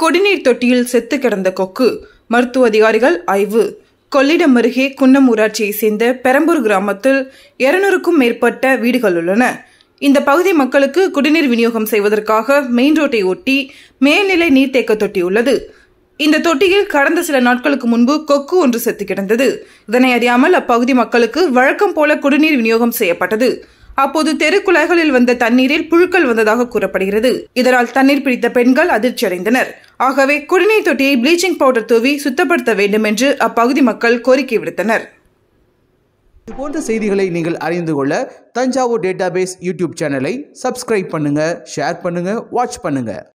குடிநீர் தொட்டியில் செத்து கிடந்த கொக்கு மருத்துவ அதிகாரிகள் ஆய்வு கொள்ளிடம் அருகே குன்னம் ஊராட்சியைச் சேர்ந்த பெரம்பூர் கிராமத்தில் இருநூறுக்கும் மேற்பட்ட வீடுகள் உள்ளன இந்த பகுதி மக்களுக்கு குடிநீர் விநியோகம் செய்வதற்காக மெயின் ரோட்டை ஒட்டி மேல்நிலை நீர்த்தேக்க தொட்டி உள்ளது இந்த தொட்டியில் கடந்த சில நாட்களுக்கு முன்பு கொக்கு ஒன்று செத்து கிடந்தது இதனை அறியாமல் அப்பகுதி மக்களுக்கு வழக்கம் போல குடிநீர் விநியோகம் செய்யப்பட்டது அப்போது தெருக்குழாய்களில் வந்த தண்ணீரில் புழுக்கள் வந்ததாக கூறப்படுகிறது இதனால் தண்ணீர் பிடித்த பெண்கள் அதிர்ச்சி அடைந்தனர் ஆகவே குடிநீர் தொட்டியை ப்ளீச்சிங் பவுடர் தூவி சுத்தப்படுத்த வேண்டும் என்று அப்பகுதி மக்கள் கோரிக்கை விடுத்தனர் இதுபோன்ற செய்திகளை நீங்கள் அறிந்து கொள்ள தஞ்சாவூர் டேட்டாபேஸ் யூடியூப் சேனலை சப்ஸ்கிரைப் பண்ணுங்க ஷேர் பண்ணுங்க வாட்ச் பண்ணுங்க